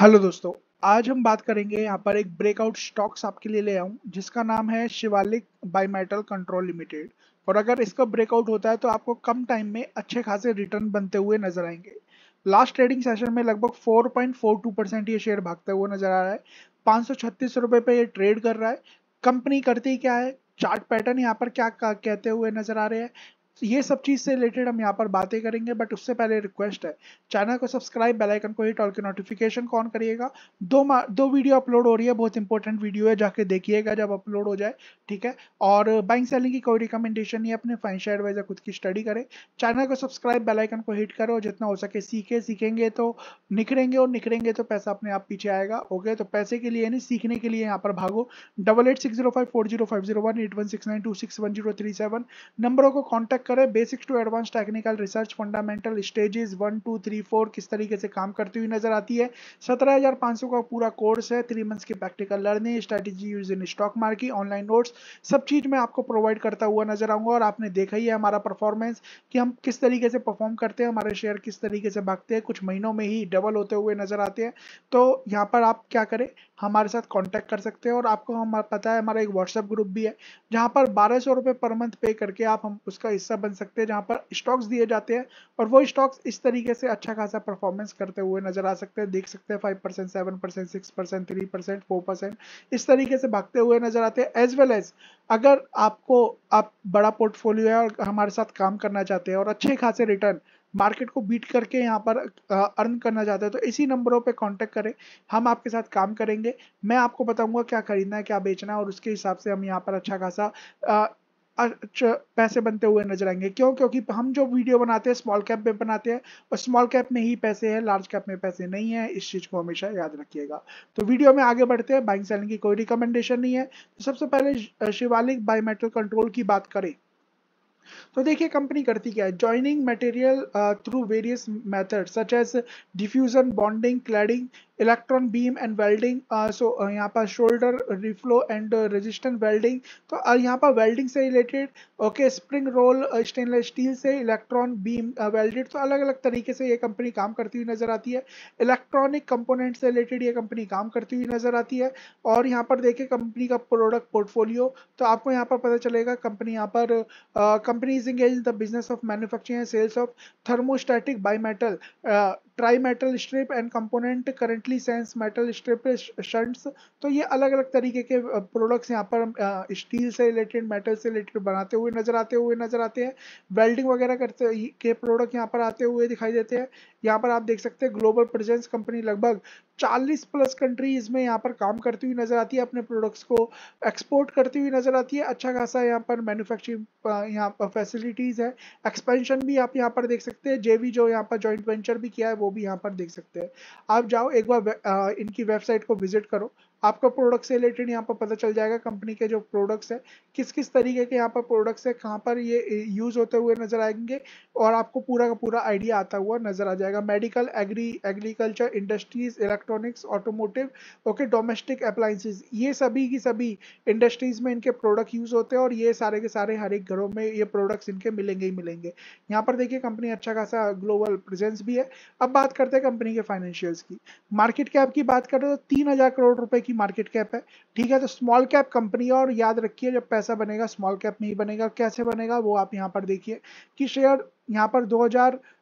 hello दोस्तों आज हम बात करेंगे यहाँ पर एक ब्रेकआउट स्टॉक्स आपके लिए ले आऊँ जिसका नाम है शिवालिक बायमेटल कंट्रोल लिमिटेड और अगर इसका ब्रेकआउट होता है तो आपको कम टाइम में अच्छे खासे रिटर्न बनते हुए नजर आएंगे लास्ट ट्रेडिंग सेशन में लगभग 4.42 परसेंट ये शेयर भागते हुए नजर आ रहा है पाँच सौ पे ये ट्रेड कर रहा है कंपनी करती क्या है चार्ट पैटर्न यहाँ पर क्या कहते हुए नजर आ रहे हैं तो ये सब चीज़ से रिलेटेड हम यहाँ पर बातें करेंगे बट उससे पहले रिक्वेस्ट है चैनल को सब्सक्राइब बेल आइकन को हिट और के नोटिफिकेशन को ऑन करिएगा दो दो वीडियो अपलोड हो रही है बहुत इंपॉर्टेंट वीडियो है जाके देखिएगा जब अपलोड हो जाए ठीक है और बैंक सेलिंग की कोई रिकमेंडेशन नहीं अपने फाइनेंशियल एडवाइजर खुद की स्टडी करें चैनल को सब्सक्राइब बेलाइकन को हिट करो जितना हो सके सीखे सीखेंगे तो निखरेंगे और निखरेंगे तो पैसा अपने आप पीछे आएगा ओके तो पैसे के लिए नहीं सीखने के लिए यहाँ पर भागो double eight six zero five four zero five zero one eight one six nine two six one zero three seven नंबरों को कॉन्टैक्ट करें basics to advance technical research fundamental stages one two three four किस तरीके से काम करती हुई नजर आती है सत्रह हजार पांच सौ का पूरा कोर्स है थ्री मंथ्स की practical learning strategy use in stock market online notes सब चीज मैं आपको प्रोवाइड करता हुआ नजर आऊंगा और आपने देखा ही है हमारा परफॉर्मेंस कि हम किस तरीके से परफॉर्म करते हैं हमारे शेयर किस तरीके से भागते हैं कुछ महीनों में ही डबल होते हुए नजर आते हैं तो यहाँ पर आप क्या करें हमारे साथ कॉन्टैक्ट कर सकते हैं और आपको हमारा पता है हमारा एक व्हाट्सएप ग्रुप भी है जहाँ पर बारह सौ रुपये पर मंथ पे करके आप हम उसका हिस्सा हिस्सा बन सकते हैं जहां पर स्टॉक्स दिए जाते हैं और वो स्टॉक्स इस तरीके से अच्छा खासा परफॉर्मेंस करते हुए नजर आ सकते हैं देख सकते हैं five percent seven percent six percent three percent four percent इस तरीके से भागते हुए नजर आते हैं एज वेल एज अगर आपको आप बड़ा पोर्टफोलियो है और हमारे साथ काम करना चाहते हैं और अच्छे खासे रिटर्न मार्केट को बीट करके यहाँ पर अर्न करना चाहते हैं तो इसी नंबरों पे कांटेक्ट करें हम आपके साथ काम करेंगे मैं आपको बताऊंगा क्या खरीदना है क्या बेचना है और उसके हिसाब से हम यहाँ पर अच्छा खासा पैसे बनते हुए नजर आएंगे क्यों क्योंकि हम जो वीडियो बनाते हैं स्मॉल कैप में बनाते हैं और स्मॉल कैप में ही पैसे हैं लार्ज कैप में पैसे नहीं है इस चीज को हमेशा याद रखिएगा तो वीडियो में आगे बढ़ते हैं बाइंग सेलिंग की कोई रिकमेंडेशन नहीं है तो सबसे पहले शिवालिक बायोमेट्रिक कंट्रोल की बात करें तो देखिए कंपनी करती क्या है joining material through various method such as diffusion bonding cladding electron beam and welding so यहाँ पर solder reflow and resistant welding तो uh, यहाँ पर वेल्डिंग से related okay spring roll stainless steel से इलेक्ट्रॉन बीम वेल्डेड तो अलग अलग तरीके से ये कंपनी काम करती हुई नजर आती है इलेक्ट्रॉनिक कंपोनेंट से रिलेटेड ये कंपनी काम करती हुई नजर आती है और यहाँ पर देखिए कंपनी का प्रोडक्ट पोर्टफोलियो तो आपको यहाँ पर पता चलेगा कंपनी यहाँ पर company is engage the business of manufacturing sales of thermostatic tri metal strip and component current मेटली सेंस मेटल स्ट्रिप शंट्स तो ये अलग अलग तरीके के प्रोडक्ट्स यहाँ पर स्टील से रिलेटेड मेटल से रिलेटेड बनाते हुए नजर आते हुए नजर आते हैं वेल्डिंग वगैरह करते के प्रोडक्ट यहाँ पर आते हुए दिखाई देते हैं यहाँ पर आप देख सकते हैं ग्लोबल प्रेजेंस कंपनी लगभग 40 प्लस कंट्रीज में यहाँ पर काम करती हुई नजर आती है अपने प्रोडक्ट्स को एक्सपोर्ट करती हुई नजर आती है अच्छा खासा यहाँ पर मैन्युफैक्चरिंग यहाँ पर फैसिलिटीज है एक्सपेंशन भी आप यहाँ पर देख सकते हैं जेवी जो यहाँ पर जॉइंट वेंचर भी किया है वो भी यहाँ पर देख सकते हैं आप जाओ एक बार वे, इनकी वेबसाइट को विजिट करो आपका प्रोडक्ट से रिलेटेड यहाँ पर पता चल जाएगा कंपनी के जो प्रोडक्ट्स है किस किस तरीके के यहाँ पर प्रोडक्ट्स है कहाँ पर ये यूज़ होते हुए नज़र आएंगे और आपको पूरा का पूरा आइडिया आता हुआ नज़र आ जाएगा medical agri agriculture industries electronic electronics automotive okay domestic appliances ये सभी की सभी इंडस्ट्रीज में इनके प्रोडक्ट यूज़ होते हैं और ये सारे के सारे हर एक घरों में ये प्रोडक्ट्स इनके मिलेंगे ही मिलेंगे यहाँ पर देखिए कंपनी अच्छा खासा ग्लोबल प्रेजेंस भी है अब बात करते हैं कंपनी के फाइनेंशियल्स की मार्केट कैप की बात करें तो तीन हज़ार करोड़ रुपए की मार्केट कैप है ठीक है तो स्मॉल कैप कंपनी और याद रखिए जब पैसा बनेगा स्मॉल कैप में ही बनेगा कैसे बनेगा वो आप यहाँ पर देखिए कि शेयर यहाँ पर दो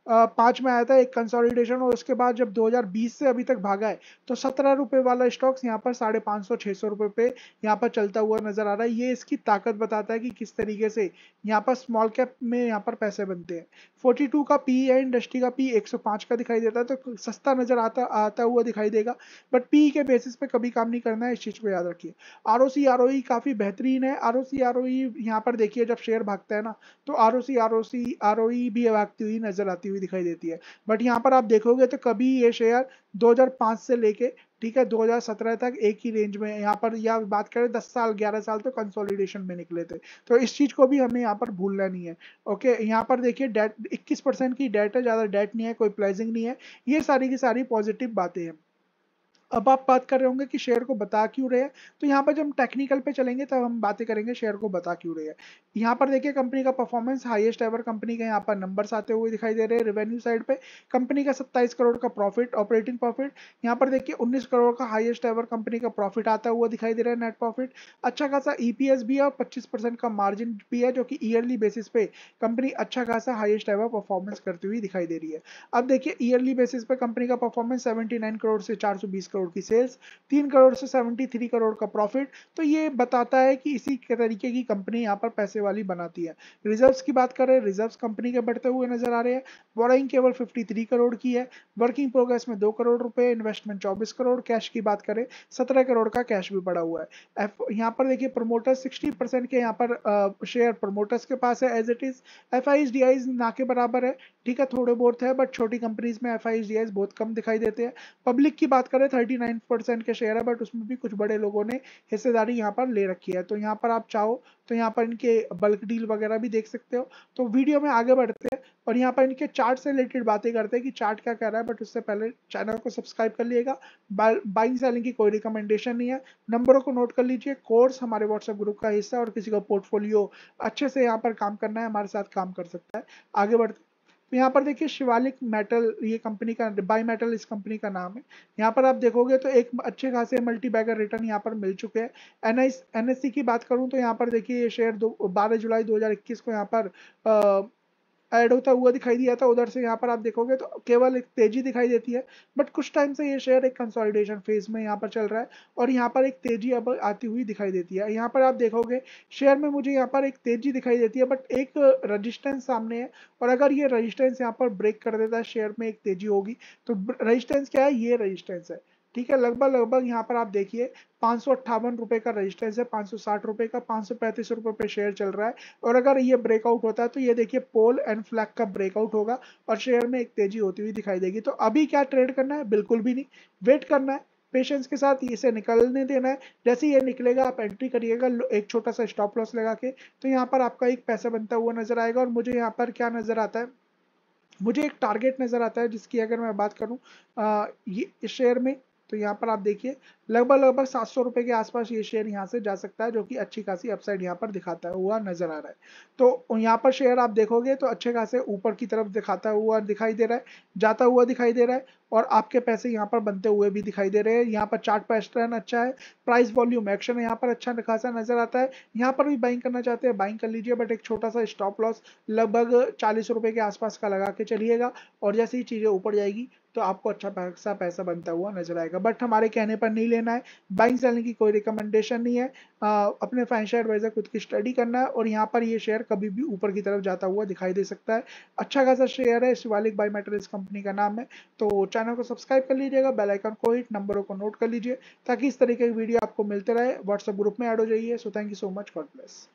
पांच में आया था एक कंसोलिडेशन और उसके बाद जब 2020 से अभी तक भागा है तो सत्रह रुपए वाला स्टॉक्स यहाँ पर साढ़े पाँच सौ छह सौ रुपए पे यहाँ पर चलता हुआ नजर आ रहा है ये इसकी ताकत बताता है कि किस तरीके से यहाँ पर स्मॉल कैप में यहाँ पर पैसे बनते हैं 42 का पी है इंडस्ट्री का पी एक का दिखाई देता है तो सस्ता नज़र आता आता हुआ दिखाई देगा बट पी के बेसिस पे कभी काम नहीं करना है इस चीज़ को याद रखिए R O C R O E e काफ़ी बेहतरीन है are O C R O ई यहाँ पर देखिए जब शेयर भागता है ना तो R O C R O C R O E भी भागती हुई नजर आती बढ़ती हुई दिखाई देती है बट यहाँ पर आप देखोगे तो कभी ये शेयर 2005 से लेके ठीक है 2017 तक एक ही रेंज में यहाँ पर या बात करें 10 साल 11 साल तो कंसोलिडेशन में निकले थे तो इस चीज़ को भी हमें यहाँ पर भूलना नहीं है ओके यहाँ पर देखिए डेट इक्कीस की डेट है ज़्यादा डेट नहीं है कोई प्लाइजिंग नहीं है ये सारी की सारी पॉजिटिव बातें हैं अब आप बात कर रहे होंगे कि शेयर को बता क्यों रहे हैं तो यहाँ पर जब हम टेक्निकल पे चलेंगे तब हम बातें करेंगे शेयर को बता क्यों रहे हैं यहाँ पर देखिए कंपनी का परफॉर्मेंस हाईएस्ट एवर कंपनी के यहाँ पर नंबर्स आते हुए दिखाई दे रहे हैं रेवेन्यू साइड पे कंपनी का सत्ताईस करोड़ का प्रॉफिट ऑपरेटिंग प्रॉफिट यहाँ पर देखिए उन्नीस करोड़ का हाइएस्ट एवर कंपनी का प्रॉफिट आता हुआ दिखाई दे रहा है नेट प्रॉफिट अच्छा खासा ई e भी है और पच्चीस का मार्जिन भी है जो कि ईयरली बेसिस पे कंपनी अच्छा खासा हाइएस्ट एवर परफॉर्मेंस करती हुई दिखाई दे रही है अब देखिए ईयरली बेसिस पे कंपनी का परफॉर्मेंस सेवेंटी करोड़ से चार करोड़ करोड़ की सेल्स तीन करोड़ से सेवेंटी थ्री करोड़ का प्रॉफिट तो ये बताता है कि इसी तरीके की कंपनी यहाँ पर पैसे वाली बनाती है रिजर्व्स की बात करें रिजर्व्स कंपनी के बढ़ते हुए नजर आ रहे हैं बोराइंग केवल फिफ्टी थ्री करोड़ की है वर्किंग प्रोग्रेस में दो करोड़ रुपए इन्वेस्टमेंट चौबीस करोड़ कैश की बात करें सत्रह करोड़ का कैश भी पड़ा हुआ है यहाँ पर देखिए प्रोमोटर्स सिक्सटी परसेंट के यहाँ पर शेयर प्रोमोटर्स के पास है as it is F I ना के बराबर है ठीक है थोड़े बहुत है बट छोटी कंपनीज में एफ आई बहुत कम दिखाई देते हैं पब्लिक की बात करें थर्टी 49 के शेयर है बट उसमें भी कुछ बड़े लोगों ने हिस्सेदारी यहाँ पर ले रखी है तो यहाँ पर आप चाहो तो यहाँ पर इनके बल्क डील वगैरह भी देख सकते हो तो वीडियो में आगे बढ़ते हैं और यहाँ पर इनके चार्ट से रिलेटेड बातें करते हैं कि चार्ट क्या कह रहा है बट उससे पहले चैनल को सब्सक्राइब कर लीजिएगा बाइंग सेलिंग की कोई रिकमेंडेशन नहीं है नंबरों को नोट कर लीजिए कोर्स हमारे व्हाट्सएप ग्रुप का हिस्सा और किसी का पोर्टफोलियो अच्छे से यहाँ पर काम करना है हमारे साथ काम कर सकता है आगे बढ़ते तो यहाँ पर देखिए शिवालिक मेटल ये कंपनी का बाई मेटल इस कंपनी का नाम है यहाँ पर आप देखोगे तो एक अच्छे खासे मल्टी बैगर रिटर्न यहाँ पर मिल चुके हैं एन एन एस सी की बात करूँ तो यहाँ पर देखिए ये शेयर दो बारह जुलाई दो हज़ार इक्कीस को यहाँ पर आ, ऐड होता हुआ दिखाई दिया था उधर से यहाँ पर आप देखोगे तो केवल एक तेजी दिखाई देती है बट कुछ टाइम से ये शेयर एक कंसोलिडेशन फेज में यहाँ पर चल रहा है और यहाँ पर एक तेजी अब आती हुई दिखाई देती है यहाँ पर आप देखोगे शेयर में मुझे यहाँ पर एक तेजी दिखाई देती है बट एक रजिस्टेंस सामने है और अगर ये रजिस्टेंस यहाँ पर ब्रेक कर देता है शेयर में एक तेजी होगी तो रजिस्टेंस क्या है ये रजिस्टेंस है ठीक है लगभग लगभग यहाँ पर आप देखिए पाँच सौ रुपए का रजिस्टेंस है पाँच सौ रुपए का पाँच सौ रुपए पे शेयर चल रहा है और अगर ये ब्रेकआउट होता है तो ये देखिए पोल एंड फ्लैग का ब्रेकआउट होगा और शेयर में एक तेजी होती हुई दिखाई देगी तो अभी क्या ट्रेड करना है बिल्कुल भी नहीं वेट करना है पेशेंस के साथ इसे निकलने देना है जैसे ये निकलेगा आप एंट्री करिएगा एक छोटा सा स्टॉप लॉस लगा के तो यहाँ पर आपका एक पैसा बनता हुआ नजर आएगा और मुझे यहाँ पर क्या नजर आता है मुझे एक टारगेट नज़र आता है जिसकी अगर मैं बात करूं आ, ये शेयर में तो यहाँ पर आप देखिए लगभग लगभग सात सौ रुपए के आसपास ये शेयर यहाँ से जा सकता है जो कि अच्छी खासी अपसाइड यहाँ पर दिखाता हुआ नजर आ रहा है तो यहाँ पर शेयर आप देखोगे तो अच्छे खासे ऊपर की तरफ दिखाता हुआ दिखाई दे रहा है जाता हुआ दिखाई दे रहा है और आपके पैसे यहाँ पर बनते हुए भी दिखाई दे रहे हैं यहाँ पर चार्ट पैटर्न अच्छा है प्राइस वॉल्यूम एक्शन यहाँ पर अच्छा खासा नजर आता है यहाँ पर भी बाइंग करना चाहते हैं बाइंग कर लीजिए बट एक छोटा सा स्टॉप लॉस लगभग चालीस रुपए के आसपास का लगा के चलिएगा और जैसे ही चीजें ऊपर जाएगी तो आपको अच्छा पैसा पैसा बनता हुआ नजर आएगा बट हमारे कहने पर नहीं लेना है बाइंग सेलिंग की कोई रिकमेंडेशन नहीं है आ, अपने फाइनेंशियल एडवाइजर खुद की स्टडी करना है और यहाँ पर ये शेयर कभी भी ऊपर की तरफ जाता हुआ दिखाई दे सकता है अच्छा खासा शेयर है शिवालिक बाई मेटल्स कंपनी का नाम है तो चैनल को सब्सक्राइब कर लीजिएगा बेलाइकन को हिट नंबरों को नोट कर लीजिए ताकि इस तरीके की वीडियो आपको मिलते रहे व्हाट्सएप ग्रुप में एड हो जाइए so thank you so much God bless